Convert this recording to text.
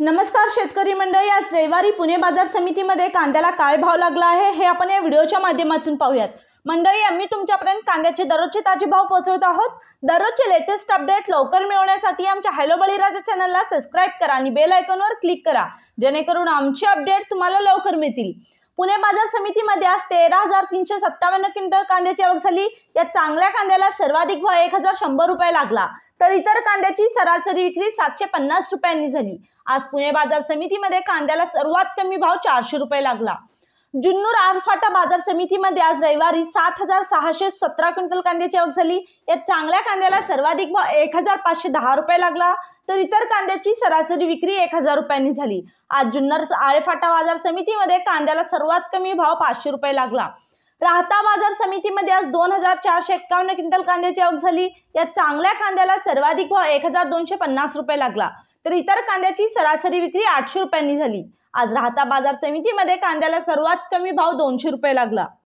नमस्कार शेतकरी मंडळी आज रविवारी पुणे बाजार समितीमध्ये कांद्याला काय भाव लागला आहे हे आपण या व्हिडिओच्या माध्यमातून पाहूयात मंडळी आम्ही तुमच्यापर्यंत कांद्याचे दररोजचे ताजे भाव पोहोचवत आहोत दररोजचे लेटेस्ट अपडेट लवकर मिळवण्यासाठी आमच्या हॅलो बळीराजा चॅनलला सबस्क्राईब करा आणि बेल आयकॉनवर क्लिक करा जेणेकरून आमचे अपडेट तुम्हाला लवकर मिळतील पुणे बाजार समितीमध्ये आज तेरा हजार तीनशे सत्तावन्न क्विंटल कांद्याची आवक झाली या चांगल्या कांद्याला सर्वाधिक भाव एक हजार शंभर रुपये लागला तर इतर कांद्याची सरासरी विक्री सातशे पन्नास रुपयांनी झाली आज पुणे बाजार समितीमध्ये कांद्याला सर्वात कमी भाव चारशे रुपये लागला जुन्नूर आरफाटा बाजार समितीमध्ये आज रविवारी सात हजार सहाशे सतरा क्विंटल कांद्याची आवक झाली यात चांगल्या कांद्याला सर्वाधिक भाव एक हजार पाचशे दहा रुपये लागला तर इतर कांद्याची सरासरी विक्री एक हजार रुपयांनी झाली आज जुन्नर आळफाटा बाजार समितीमध्ये कांद्याला सर्वात कमी भाव पाचशे रुपये लागला राहता बाजार समितीमध्ये आज दोन हजार चारशे एक्कावन्न क्विंटल कांद्याची आवक झाली यात चांगल्या कांद्याला सर्वाधिक भाव एक हजार दोनशे पन्नास रुपये लागला तर इतर कांद्याची सरासरी विक्री आठशे रुपयांनी झाली आज राहता बाजार समितीमध्ये कांद्याला सर्वात कमी भाव दोनशे रुपये लागला